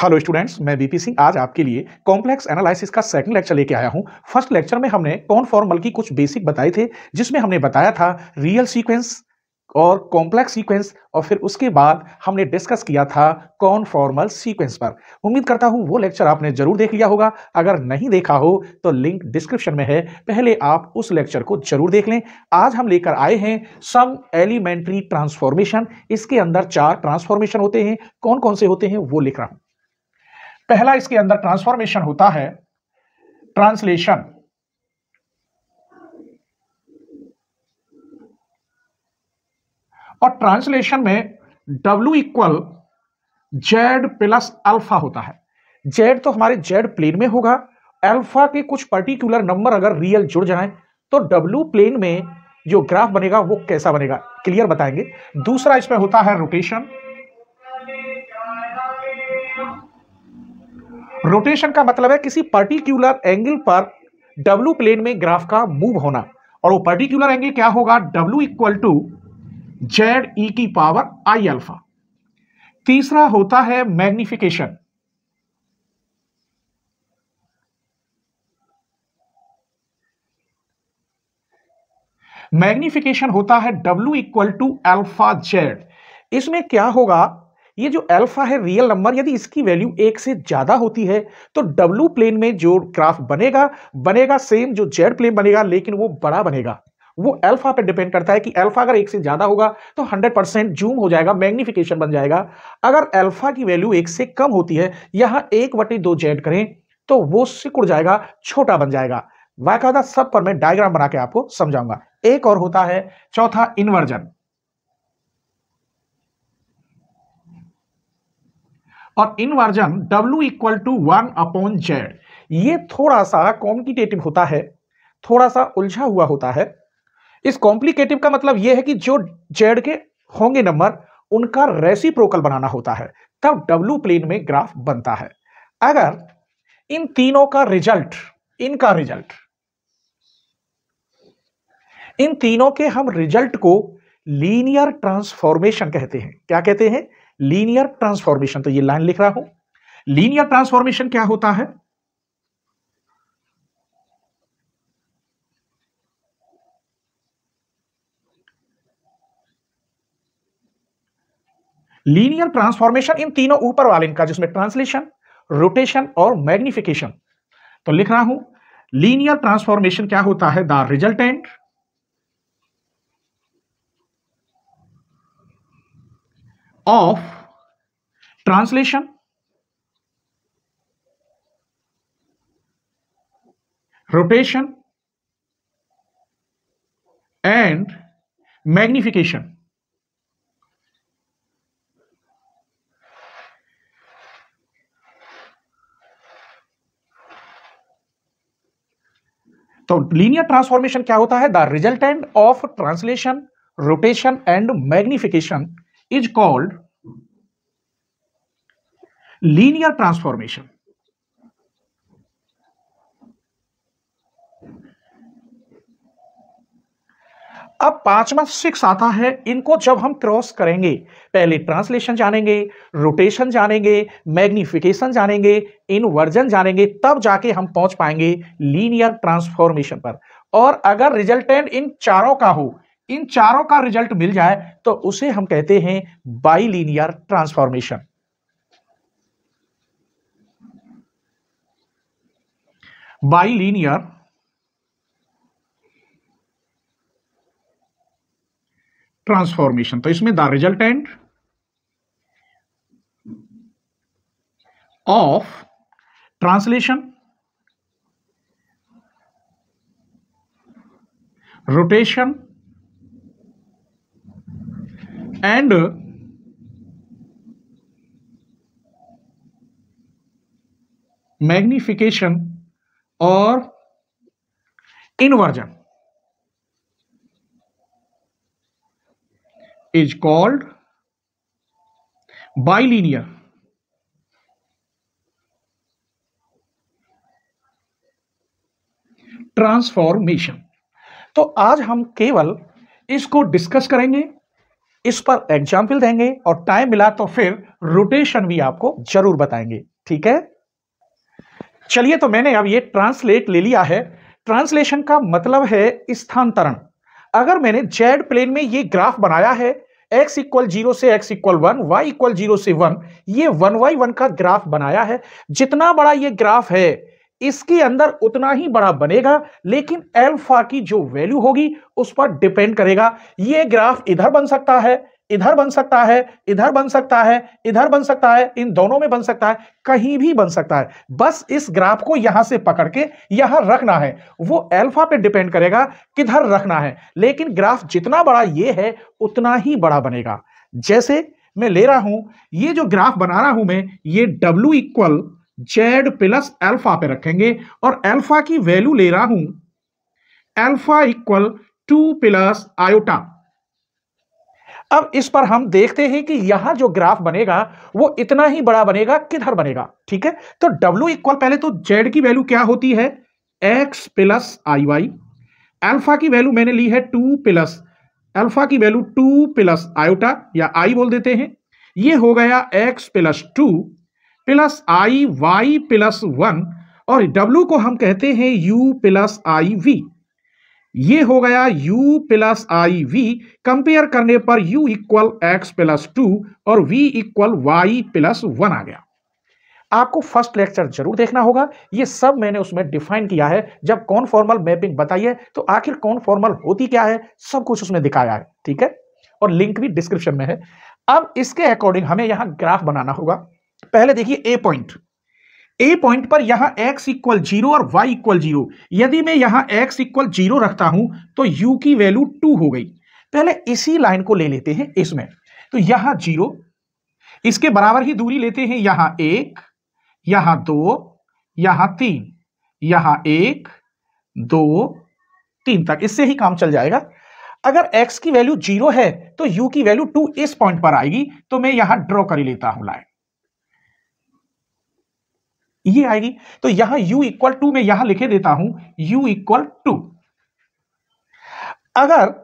Hello students मैं BP Singh आज आपके लिए कॉम्प्लेक्स एनालिसिस का सेकंड लेक्चर लेके आया हूं फर्स्ट लेक्चर में हमने कौन फॉर्मल की कुछ बेसिक बताए थे जिसमें हमने बताया था रियल सीक्वेंस और कॉम्प्लेक्स सीक्वेंस और फिर उसके बाद हमने डिस्कस किया था कौन फॉर्मल सीक्वेंस पर उम्मीद करता हूं वो लेक्चर आपने जरूर देख लिया होगा अगर नहीं देखा हो तो लिंक डिस्क्रिप्शन में है पहले आप उस लेक्चर को जरूर देख लें आज हम लेकर आए हैं सम एलिमेंट्री ट्रांसफॉर्मेशन इसके अंदर चार ट्रांसफॉर्मेशन होते हैं कौन कौन से होते हैं वो लिख रहा हूं पहला इसके अंदर ट्रांसफॉर्मेशन होता है ट्रांसलेशन और ट्रांसलेशन में W equal Z plus alpha होता है जेड तो हमारे जेड प्लेन में होगा अल्फा के कुछ पर्टिकुलर नंबर अगर रियल जुड़ जाए तो W प्लेन में जो ग्राफ बनेगा वो कैसा बनेगा क्लियर बताएंगे दूसरा इसमें होता है रोटेशन रोटेशन का मतलब है किसी पर्टिक्यूलर एंगल पर डब्लू प्लेन में ग्राफ का मूव होना और वो पर्टिक्यूलर एंगल क्या होगा W equal to Z E की पावर आई अल्फा तीसरा होता है मैग्निफिकेशन मैग्निफिकेशन होता है W equal to alpha Z इसमें क्या होगा ये जो अल्फा है रियल नंबर यदि इसकी वैल्यू एक से ज़्यादा होती है तो डब्लू प्लेन में जो ग्राफ बनेगा बनेगा सेम जो जेड प्लेन बनेगा लेकिन वो बड़ा बनेगा वो अल्फा पर डिपेंड करता है कि अल्फा अगर एक से ज़्यादा होगा तो 100 परसेंट जूम हो जाएगा मैग्निफिकेशन बन जाएगा अगर अल्फा की वैल्यू एक से कम होती है यहां एक बटे दो जेड करें तो वो सिकुड़ जाएगा छोटा बन जाएगा वायदा सब पर मैं डायग्राम बना के आपको समझाऊंगा एक और होता है चौथा इन्वर्जन और inversion W equal to one upon Z ये थोड़ा सा कॉम्पिटेटिव होता है थोड़ा सा उलझा हुआ होता है इस कॉम्प्लिकेटिव का मतलब यह है कि जो जेड के होंगे नंबर उनका रेसिप्रोकल बनाना होता है तब डब्ल्यू प्लेन में ग्राफ बनता है अगर इन तीनों का रिजल्ट इनका रिजल्ट इन तीनों के हम रिजल्ट को लीनियर ट्रांसफॉर्मेशन कहते हैं क्या कहते हैं लीनियर ट्रांसफॉर्मेशन तो ये लाइन लिख रहा हूं लीनियर ट्रांसफॉर्मेशन क्या होता है लीनियर ट्रांसफॉर्मेशन इन तीनों ऊपर वाले इनका जिसमें ट्रांसलेशन रोटेशन और मैग्निफिकेशन तो लिख रहा हूं लीनियर ट्रांसफॉर्मेशन क्या होता है the resultant of translation rotation and magnification तो लीनियर ट्रांसफॉर्मेशन क्या होता है the resultant of translation rotation and magnification is called linear transformation. अब पांचवा सिक्स आता है इनको जब हम क्रॉस करेंगे पहले ट्रांसलेशन जानेंगे रोटेशन जानेंगे मैग्निफिकेशन जानेंगे इनवर्जन जानेंगे तब जाके हम पहुंच पाएंगे लीनियर ट्रांसफॉर्मेशन पर और अगर रिजल्टेंट इन चारों का हो इन चारों का रिजल्ट मिल जाए तो उसे हम कहते हैं बाइलिनियर ट्रांसफॉर्मेशन बाइलिनियर ट्रांसफॉर्मेशन तो इसमें the result and of translation rotation and magnification और inversion is called bilinear transformation तो आज हम केवल इसको डिस्कस करेंगे इस पर एग्जाम्पल देंगे और टाइम मिला तो फिर रोटेशन भी आपको जरूर बताएंगे ठीक है चलिए तो मैंने अब ये ट्रांसलेट ले लिया है ट्रांसलेशन का मतलब है स्थानांतरण अगर मैंने जेड प्लेन में ये ग्राफ बनाया है x इक्वल जीरो से x equal one Y equal zero से वन ये वन वाई वन का ग्राफ बनाया है जितना बड़ा ये ग्राफ है इसके अंदर उतना ही बड़ा बनेगा लेकिन एल्फा की जो वैल्यू होगी उस पर डिपेंड करेगा ये ग्राफ इधर बन सकता है इधर बन सकता है इधर बन सकता है इधर बन सकता है इन दोनों में बन सकता है कहीं भी बन सकता है बस इस ग्राफ को यहां से पकड़ के यहां रखना है वो एल्फा पे डिपेंड करेगा किधर रखना है लेकिन ग्राफ जितना बड़ा ये है उतना ही बड़ा बनेगा जैसे मैं ले रहा हूं ये जो ग्राफ बना रहा हूं मैं ये W equal Z plus alpha पे रखेंगे और एल्फा की वैल्यू ले रहा हूं alpha equal to plus iota अब इस पर हम देखते हैं कि यहां जो ग्राफ बनेगा वो इतना ही बड़ा बनेगा किधर बनेगा ठीक है तो डब्ल्यू इक्वल पहले तो जेड की वैल्यू क्या होती है X plus I Y alpha की वैल्यू मैंने ली है टू प्लस एल्फा की वैल्यू टू प्लस आयोटा या आई बोल देते हैं ये हो गया X plus two plus I Y plus one और W को हम कहते हैं यू प्लस आई वी ये हो गया u plus I V compare करने पर u equal X plus two और v equal Y plus one आ गया आपको फर्स्ट लेक्चर जरूर देखना होगा ये सब मैंने उसमें डिफाइन किया है जब कौन फॉर्मल मैपिंग बताइए तो आखिर कौन फॉर्मल होती क्या है सब कुछ उसमें दिखाया है ठीक है और लिंक भी डिस्क्रिप्शन में है अब इसके अकॉर्डिंग हमें यहां ग्राफ बनाना होगा पहले देखिए ए पॉइंट ए पॉइंट पर यहां x इक्वल जीरो और y इक्वल जीरो यदि मैं यहां x इक्वल जीरो रखता हूं तो u की वैल्यू टू हो गई पहले इसी लाइन को ले लेते हैं इसमें तो यहां जीरो इसके बराबर ही दूरी लेते हैं यहां एक यहां दो यहां तीन यहां एक दो तीन तक इससे ही काम चल जाएगा अगर x की वैल्यू जीरो है तो u की वैल्यू टू इस पॉइंट पर आएगी तो मैं यहां ड्रॉ कर लेता हूं लाइन ये आएगी तो यहां u इक्वल टू में यहां लिखे देता हूं u इक्वल टू अगर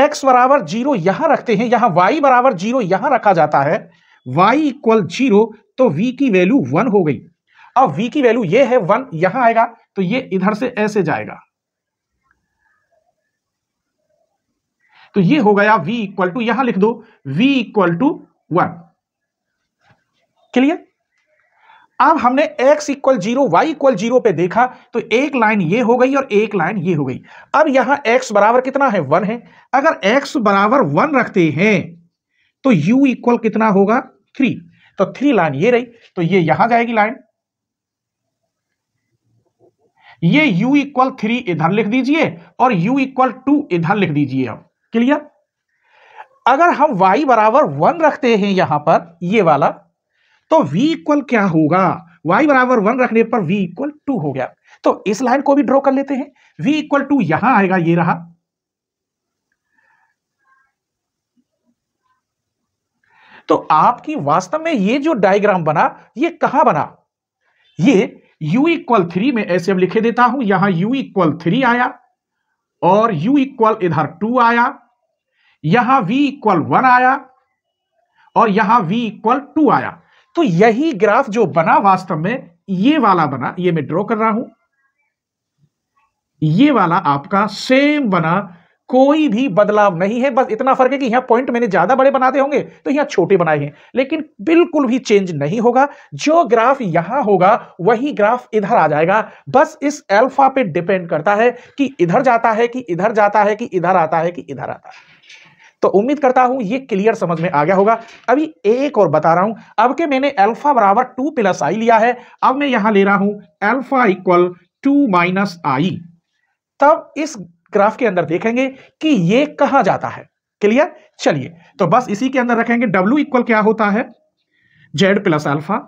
x बराबर जीरो यहां रखते हैं यहां y बराबर जीरो यहां रखा जाता है y इक्वल जीरो तो v की वैल्यू वन हो गई अब v की वैल्यू ये है वन यहां आएगा तो ये इधर से ऐसे जाएगा तो ये हो गया v इक्वल टू यहां लिख दो v equal to one clear अब हमने x equal zero Y equal zero पे देखा तो एक लाइन ये हो गई और एक लाइन ये हो गई अब यहां x बराबर कितना है वन है अगर x बराबर वन रखते हैं तो u इक्वल कितना होगा थ्री तो थ्री लाइन ये रही तो ये यहां जाएगी लाइन ये u इक्वल थ्री इधर लिख दीजिए और u इक्वल टू इधर लिख दीजिए अब क्लियर अगर हम y बराबर वन रखते हैं यहां पर ये वाला तो v इक्वल क्या होगा y बराबर वन रखने पर v इक्वल टू हो गया तो इस लाइन को भी ड्रॉ कर लेते हैं v इक्वल टू यहां आएगा ये रहा तो आपकी वास्तव में ये जो डायग्राम बना ये कहां बना ये u इक्वल थ्री में ऐसे लिखे देता हूं यहां u इक्वल थ्री आया और u इक्वल इधर टू आया यहां v इक्वल वन आया और यहां v इक्वल टू आया तो यही ग्राफ जो बना वास्तव में ये वाला बना ये मैं ड्रॉ कर रहा हूं ये वाला आपका सेम बना कोई भी बदलाव नहीं है बस इतना फर्क है कि यहां पॉइंट मैंने ज्यादा बड़े बनाते होंगे तो यहां छोटे बनाए हैं लेकिन बिल्कुल भी चेंज नहीं होगा जो ग्राफ यहां होगा वही ग्राफ इधर आ जाएगा बस इस एल्फा पे डिपेंड करता है कि इधर जाता है कि इधर जाता है कि इधर आता है कि इधर आता है तो उम्मीद करता हूं ये क्लियर समझ में आ गया होगा अभी एक और बता रहा हूं अब के मैंने अल्फा बराबर टू प्लस आई लिया है अब मैं यहां ले रहा हूं alpha equal to minus I तब इस ग्राफ के अंदर देखेंगे कि ये कहा जाता है क्लियर चलिए तो बस इसी के अंदर रखेंगे डब्ल्यू इक्वल क्या होता है जेड प्लस अल्फा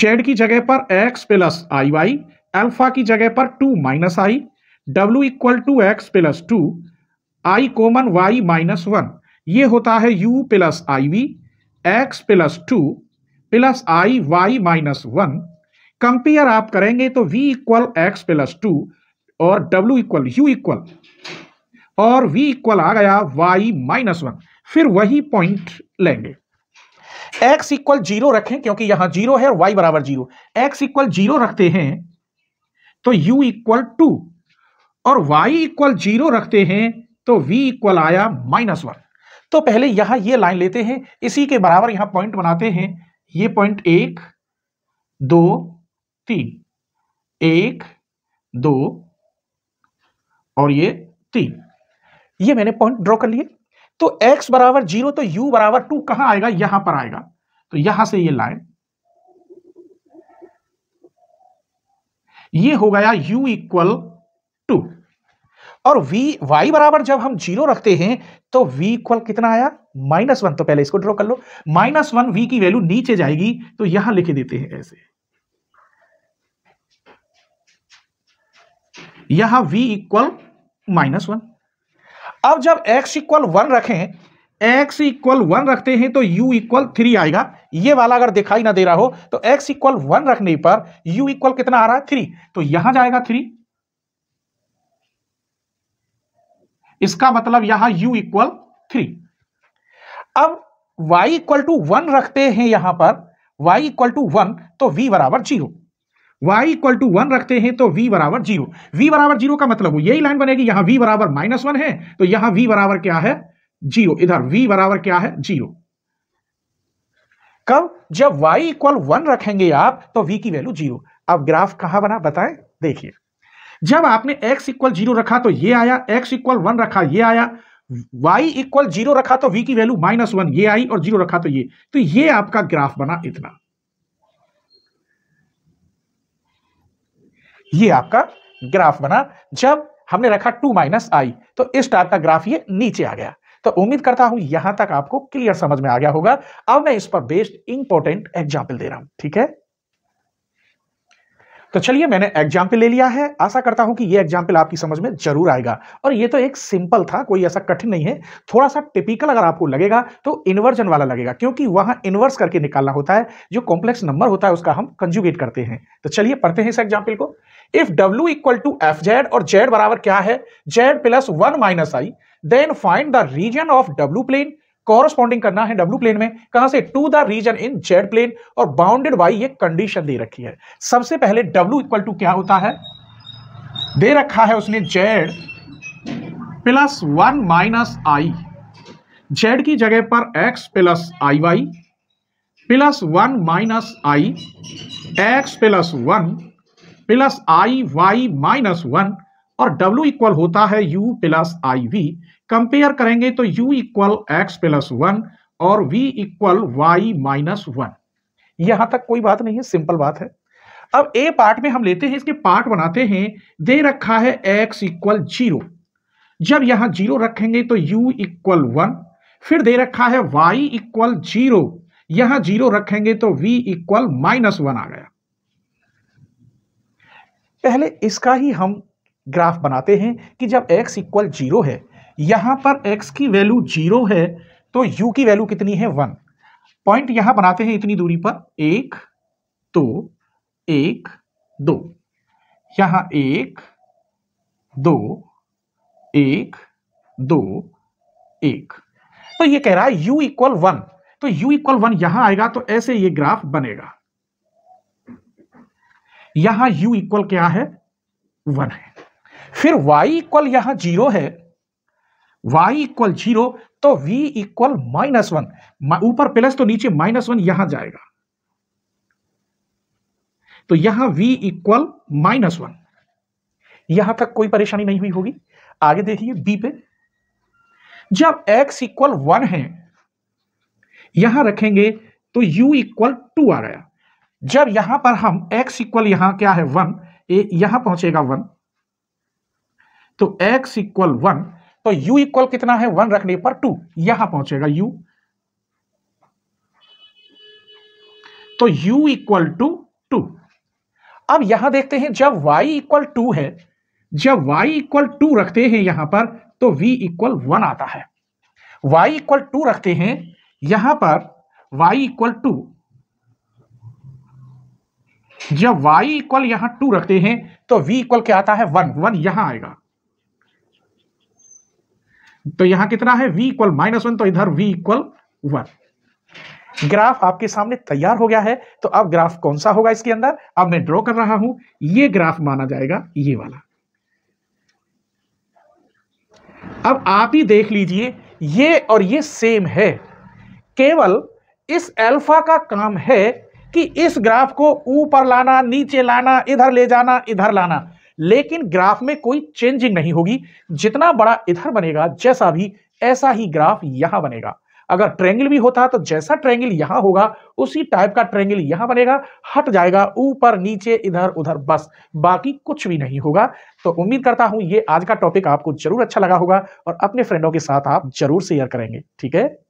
जेड की जगह पर X plus I Y alpha की जगह पर two minus I W equal to X plus two I common Y minus one ये होता है U plus I V X plus two plus I Y minus one compare आप करेंगे तो v equal X plus two और w equal u equal और v equal आ गया y माइनस वन फिर वही पॉइंट लेंगे x इक्वल जीरो रखें क्योंकि यहां जीरो है और y बराबर जीरो x इक्वल जीरो रखते हैं तो u इक्वल टू और y इक्वल जीरो रखते हैं तो v इक्वल आया माइनस वन तो पहले यहां ये लाइन लेते हैं इसी के बराबर यहां पॉइंट बनाते हैं ये पॉइंट एक दो तीन एक दो और ये तीन ये मैंने पॉइंट ड्रॉ कर लिए तो x बराबर जीरो तो u बराबर टू कहां आएगा यहां पर आएगा तो यहां से ये लाइन ये हो गया u इक्वल टू और v y बराबर जब हम जीरो रखते हैं तो v इक्वल कितना आया माइनस वन तो पहले इसको ड्रॉ कर लो माइनस वन वी की वैल्यू नीचे जाएगी तो यहां लिख देते हैं ऐसे यहां v इक्वल माइनस वन अब जब x इक्वल वन रखें x इक्वल वन रखते हैं तो u इक्वल थ्री आएगा ये वाला अगर दिखाई ना दे रहा हो तो x इक्वल वन रखने पर u इक्वल कितना आ रहा है थ्री तो यहां जाएगा थ्री इसका मतलब यहां u इक्वल थ्री अब y इक्वल टू वन रखते हैं यहां पर y इक्वल टू वन तो v बराबर zero y equal to one रखते हैं तो v बराबर जीरो v बराबर जीरो का मतलब यही लाइन बनेगी यहां v बराबर माइनस वन है तो यहां v बराबर क्या है जीरो इधर v बराबर क्या है जीरो कब जब y इक्वल वन रखेंगे आप तो v की वैल्यू जीरो अब ग्राफ कहां बना बताएं देखिए जब आपने x इक्वल जीरो रखा तो ये आया x इक्वल वन रखा ये आया y इक्वल जीरो रखा तो v की वैल्यू माइनस वन ये आई और जीरो रखा तो ये तो ये आपका ग्राफ बना इतना ये आपका ग्राफ बना जब हमने रखा टू माइनस आई तो इस टाइप का ग्राफ ये नीचे आ गया तो उम्मीद करता हूं यहां तक आपको क्लियर समझ में आ गया होगा अब मैं इस पर बेस्ड इंपॉर्टेंट एग्जाम्पल दे रहा हूं ठीक है तो चलिए मैंने एग्जाम्पल ले लिया है आशा करता हूं कि ये एग्जाम्पल आपकी समझ में जरूर आएगा और ये तो एक सिंपल था कोई ऐसा कठिन नहीं है थोड़ा सा टिपिकल अगर आपको लगेगा तो इन्वर्जन वाला लगेगा क्योंकि वहां इन्वर्स करके निकालना होता है जो कॉम्प्लेक्स नंबर होता है उसका हम कंजुगेट करते हैं तो चलिए पढ़ते हैं इस एग्जाम्पल को if W equal to F Z और जेड बराबर क्या है Z plus one minus I then find the region of W plane corresponding करना है डब्ल्यू प्लेन में कहां से to the region in Z plane और बाउंडेड वाई ये कंडीशन दे रखी है सबसे पहले डब्ल्यू इक्वल टू क्या होता है दे रखा है उसने Z plus one minus I Z की जगह पर X plus I Y plus one minus I X plus one plus I Y minus one और W इक्वल होता है U plus I V compare करेंगे तो U equal X plus one और V equal Y minus one यहां तक कोई बात नहीं है सिंपल बात है अब ए पार्ट में हम लेते हैं इसके पार्ट बनाते हैं दे रखा है x इक्वल जीरो जब यहां जीरो रखेंगे तो u इक्वल वन फिर दे रखा है y इक्वल जीरो यहां जीरो रखेंगे तो v इक्वल माइनस वन आ गया पहले इसका ही हम ग्राफ बनाते हैं कि जब x इक्वल जीरो है यहाँ पर x की वैल्यू जीरो है तो u की वैल्यू कितनी है वन पॉइंट यहाँ बनाते हैं इतनी दूरी पर एक दो एक दो यहाँ एक दो एक दो एक तो ये कह रहा है u इक्वल वन तो u इक्वल वन यहां आएगा तो ऐसे ये ग्राफ बनेगा यहां u इक्वल क्या है वन है फिर y इक्वल यहां जीरो है y इक्वल जीरो तो v इक्वल माइनस वन ऊपर प्लस तो नीचे माइनस वन यहां जाएगा तो यहां v इक्वल माइनस वन यहां तक कोई परेशानी नहीं हुई होगी आगे देखिए b पे जब x इक्वल वन है यहां रखेंगे तो u इक्वल टू आ गया जब यहां पर हम x इक्वल यहां क्या है वन यहां पहुंचेगा वन तो x इक्वल वन तो u इक्वल कितना है वन रखने पर टू यहां पहुंचेगा u तो u इक्वल टू टू अब यहां देखते हैं जब y इक्वल टू है जब y इक्वल टू रखते हैं यहां पर तो v इक्वल वन आता है y इक्वल टू रखते हैं यहां पर y इक्वल टू जब y इक्वल यहां टू रखते हैं तो v इक्वल क्या आता है वन वन यहां आएगा तो यहां कितना है v इक्वल माइनस वन तो इधर v इक्वल वन ग्राफ आपके सामने तैयार हो गया है तो अब ग्राफ कौन सा होगा इसके अंदर अब मैं ड्रॉ कर रहा हूं ये ग्राफ माना जाएगा ये वाला अब आप ही देख लीजिए ये और ये सेम है केवल इस अल्फा का काम है कि इस ग्राफ को ऊपर लाना नीचे लाना इधर ले जाना इधर लाना लेकिन ग्राफ में कोई चेंजिंग नहीं होगी जितना बड़ा इधर बनेगा जैसा भी ऐसा ही ग्राफ यहां बनेगा अगर ट्रेंगल भी होता तो जैसा ट्रेंगल यहां होगा उसी टाइप का ट्रेंगल यहां बनेगा हट जाएगा ऊपर नीचे इधर उधर बस बाकी कुछ भी नहीं होगा तो उम्मीद करता हूं ये आज का टॉपिक आपको जरूर अच्छा लगा होगा और अपने फ्रेंडों के साथ आप जरूर शेयर करेंगे ठीक है